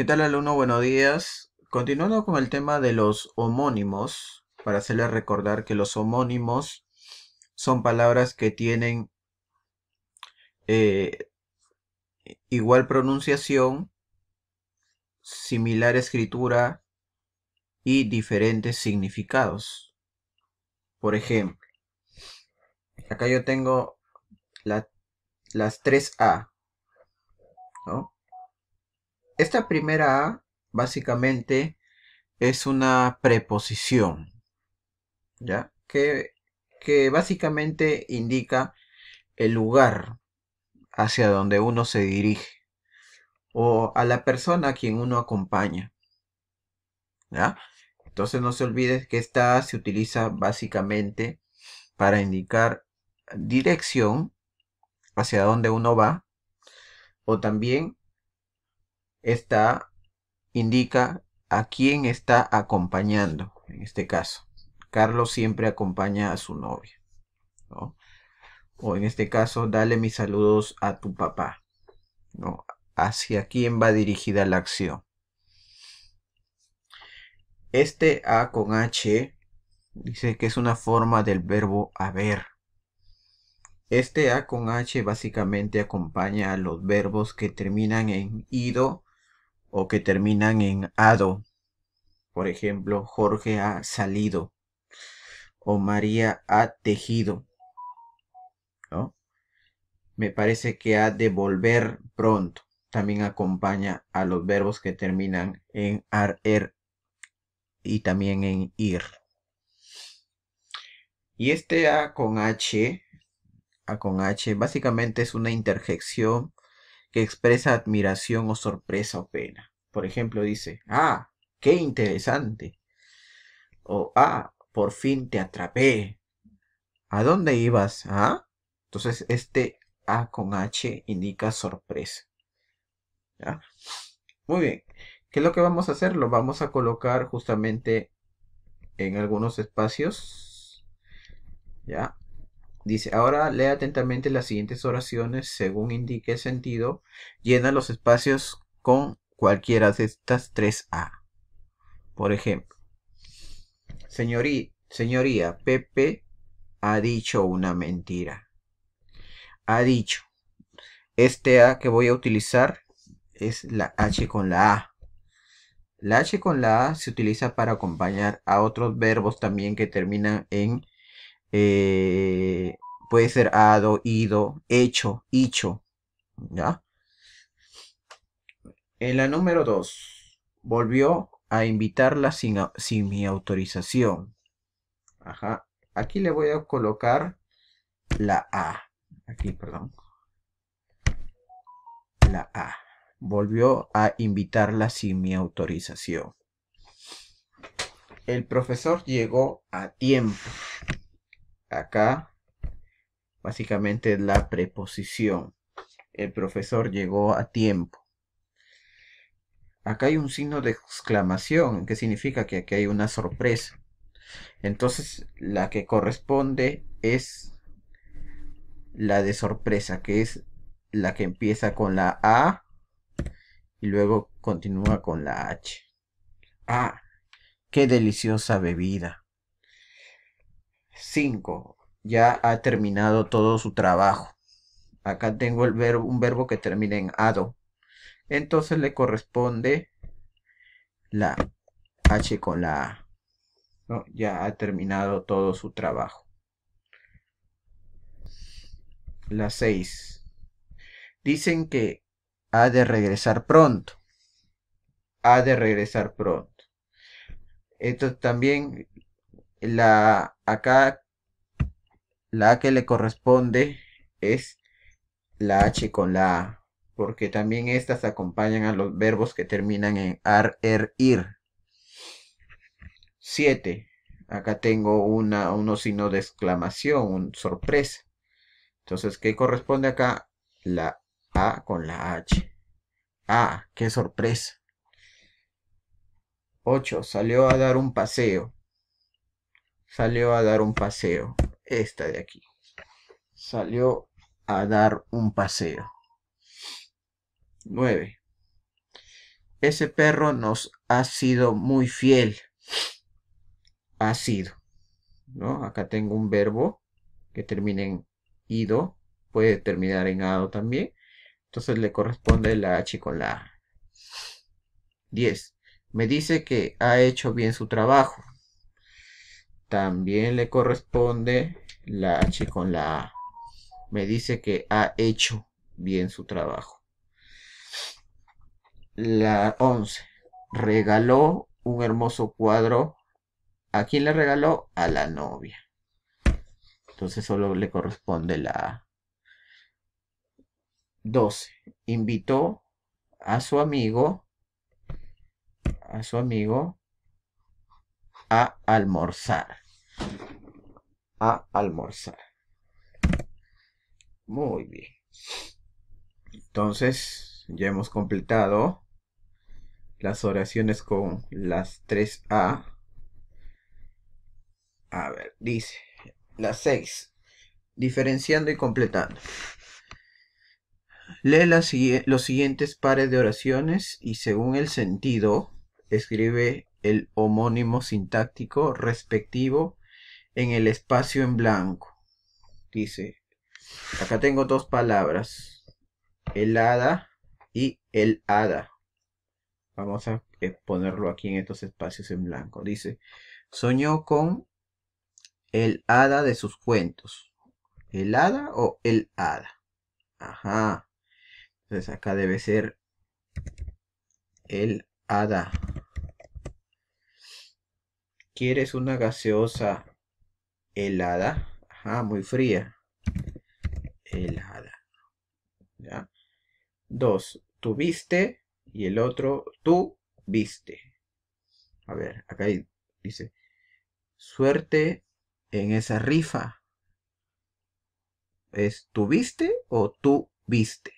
¿Qué tal alumno? Buenos días. Continuando con el tema de los homónimos, para hacerles recordar que los homónimos son palabras que tienen eh, igual pronunciación, similar escritura y diferentes significados. Por ejemplo, acá yo tengo las 3A, ¿no? Esta primera A básicamente es una preposición, ¿ya? Que, que básicamente indica el lugar hacia donde uno se dirige o a la persona a quien uno acompaña. ¿ya? Entonces no se olvide que esta A se utiliza básicamente para indicar dirección hacia donde uno va o también esta indica a quién está acompañando, en este caso. Carlos siempre acompaña a su novia. O en este caso, dale mis saludos a tu papá. Hacia quién va dirigida la acción. Este A con H dice que es una forma del verbo haber. Este A con H básicamente acompaña a los verbos que terminan en ido o que terminan en ado. Por ejemplo, Jorge ha salido o María ha tejido. ¿no? Me parece que ha de volver pronto. También acompaña a los verbos que terminan en ar, er y también en ir. Y este A con H, A con H, básicamente es una interjección que expresa admiración o sorpresa o pena. Por ejemplo, dice, ah, qué interesante. O, ah, por fin te atrapé. ¿A dónde ibas? ¿Ah? Entonces, este A con H indica sorpresa. ¿Ya? Muy bien. ¿Qué es lo que vamos a hacer? Lo vamos a colocar justamente en algunos espacios. ¿Ya? Dice, ahora lee atentamente las siguientes oraciones según indique el sentido, llena los espacios con cualquiera de estas tres a Por ejemplo, señorí, señoría, Pepe ha dicho una mentira. Ha dicho, este A que voy a utilizar es la H con la A. La H con la A se utiliza para acompañar a otros verbos también que terminan en eh, puede ser ado, ido, hecho, hecho. ¿ya? En la número 2, volvió a invitarla sin, sin mi autorización. Ajá, aquí le voy a colocar la A. Aquí, perdón. La A. Volvió a invitarla sin mi autorización. El profesor llegó a tiempo acá básicamente es la preposición. El profesor llegó a tiempo. Acá hay un signo de exclamación, que significa que aquí hay una sorpresa. Entonces, la que corresponde es la de sorpresa, que es la que empieza con la A y luego continúa con la H. Ah, qué deliciosa bebida. 5. Ya ha terminado todo su trabajo. Acá tengo el verbo, un verbo que termina en ado. Entonces le corresponde la H con la A. Ya ha terminado todo su trabajo. La 6. Dicen que ha de regresar pronto. Ha de regresar pronto. Esto también la acá la A que le corresponde es la H con la A, porque también estas acompañan a los verbos que terminan en ar, er, ir. 7. Acá tengo una, unos signos de exclamación, un sorpresa. Entonces, ¿qué corresponde acá? La A con la H. Ah, qué sorpresa. 8. Salió a dar un paseo salió a dar un paseo. Esta de aquí. Salió a dar un paseo. 9. Ese perro nos ha sido muy fiel. Ha sido. ¿no? Acá tengo un verbo que termina en ido. Puede terminar en ado también. Entonces le corresponde la H con la A. 10. Me dice que ha hecho bien su trabajo. También le corresponde la H con la A. Me dice que ha hecho bien su trabajo. La 11. Regaló un hermoso cuadro. ¿A quién le regaló? A la novia. Entonces solo le corresponde la A. 12. Invitó a su amigo, a su amigo, a almorzar. A almorzar. Muy bien. Entonces, ya hemos completado las oraciones con las 3A. A ver, dice las 6. Diferenciando y completando. Lee las, los siguientes pares de oraciones y según el sentido, escribe el homónimo sintáctico respectivo en el espacio en blanco. Dice, acá tengo dos palabras, El hada y el hada. Vamos a eh, ponerlo aquí en estos espacios en blanco. Dice, soñó con el hada de sus cuentos. ¿El hada o el hada? Ajá. Entonces acá debe ser el hada. ¿Quieres una gaseosa helada? Ajá, muy fría. Helada. ¿Ya? Dos, tuviste y el otro, tú viste. A ver, acá dice, suerte en esa rifa. ¿Es tuviste o tú viste?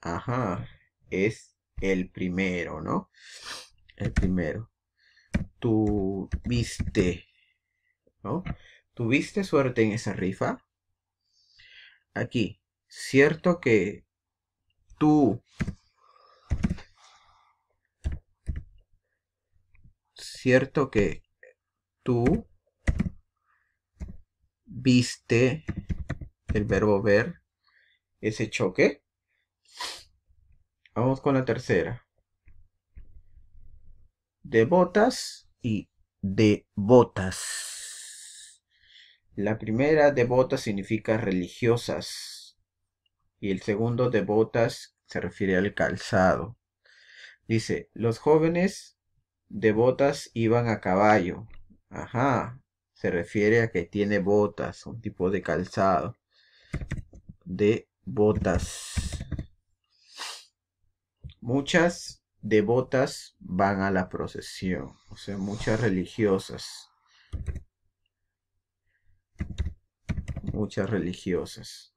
Ajá, es el primero, ¿no? El primero tuviste, ¿no? ¿Tuviste suerte en esa rifa? Aquí, cierto que tú... Cierto que tú viste el verbo ver ese choque. Vamos con la tercera. De botas y botas. La primera de botas significa religiosas y el segundo de botas se refiere al calzado. Dice, los jóvenes de botas iban a caballo. Ajá, se refiere a que tiene botas, un tipo de calzado. De botas. Muchas devotas van a la procesión, o sea, muchas religiosas. Muchas religiosas.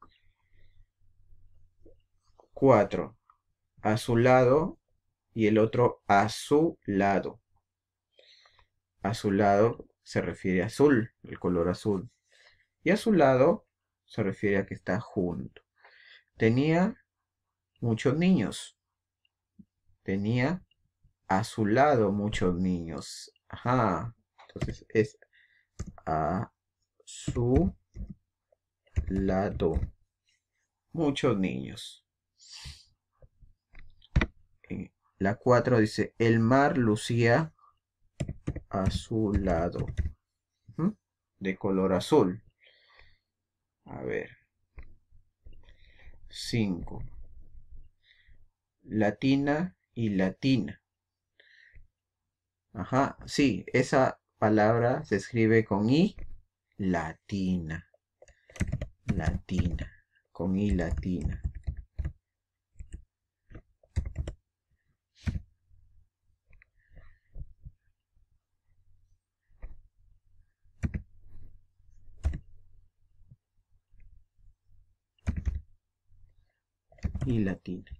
Cuatro, a su lado y el otro a su lado. A su lado se refiere a azul, el color azul. Y a su lado se refiere a que está junto. Tenía muchos niños tenía a su lado muchos niños. Ajá. Entonces es a su lado muchos niños. Eh, la 4 dice, el mar lucía a su lado. De color azul. A ver. 5. Latina y latina. Ajá, sí, esa palabra se escribe con I latina. Latina, con I latina. Y latina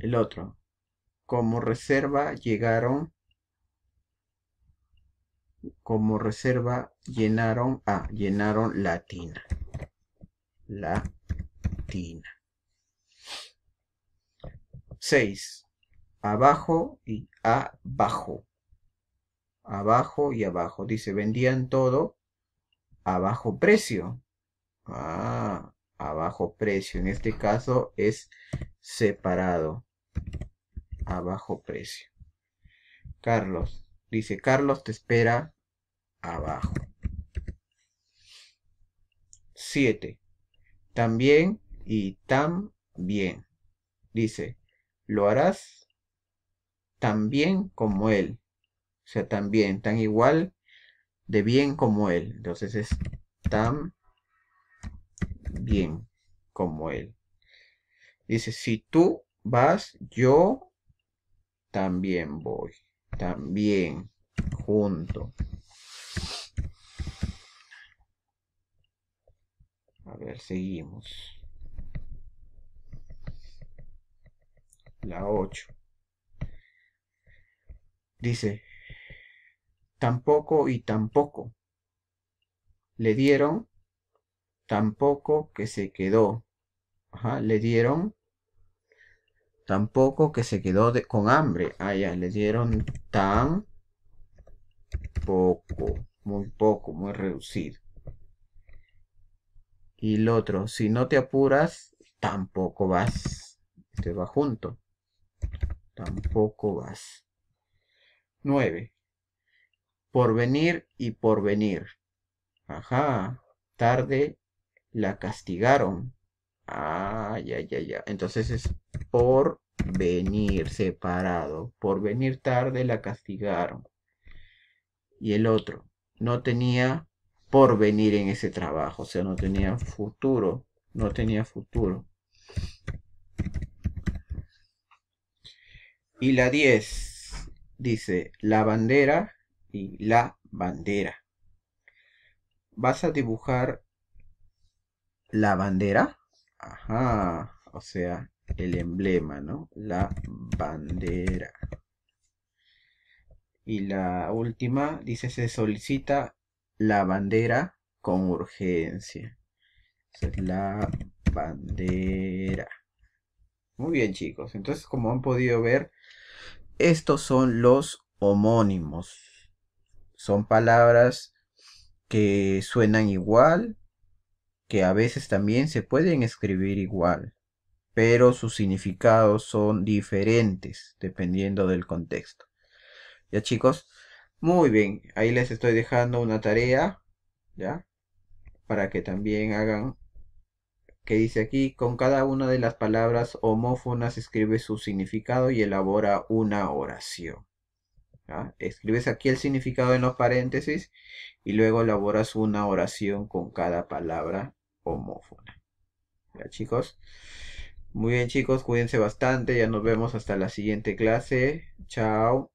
el otro. Como reserva llegaron, como reserva llenaron, ah, llenaron la tina. La tina. 6. Abajo y abajo. Abajo y abajo. Dice, vendían todo a bajo precio. Ah, a bajo precio. En este caso es separado abajo precio. Carlos, dice Carlos te espera abajo. 7. También y tan bien. Dice, lo harás tan bien como él. O sea, también tan igual de bien como él. Entonces es tan bien como él. Dice, si tú vas, yo también voy, también, junto. A ver, seguimos. La 8. Dice, tampoco y tampoco. Le dieron, tampoco que se quedó. Ajá, le dieron Tampoco que se quedó con hambre. Ah, ya, le dieron tan poco, muy poco, muy reducido. Y el otro, si no te apuras, tampoco vas. Este va junto. Tampoco vas. Nueve. Por venir y por venir. Ajá. Tarde la castigaron. Ah, ya, ya, ya. Entonces es por venir separado, por venir tarde la castigaron. Y el otro no tenía por venir en ese trabajo, o sea, no tenía futuro, no tenía futuro. Y la 10 dice la bandera y la bandera. ¿Vas a dibujar la bandera? Ajá, o sea, el emblema, ¿no? La bandera. Y la última dice se solicita la bandera con urgencia. La bandera. Muy bien chicos, entonces como han podido ver, estos son los homónimos. Son palabras que suenan igual, que a veces también se pueden escribir igual pero sus significados son diferentes dependiendo del contexto. ¿Ya chicos? Muy bien, ahí les estoy dejando una tarea, ¿ya? Para que también hagan, que dice aquí, con cada una de las palabras homófonas escribe su significado y elabora una oración. ¿ya? Escribes aquí el significado en los paréntesis y luego elaboras una oración con cada palabra homófona. ¿Ya chicos? Muy bien chicos, cuídense bastante, ya nos vemos hasta la siguiente clase. Chao.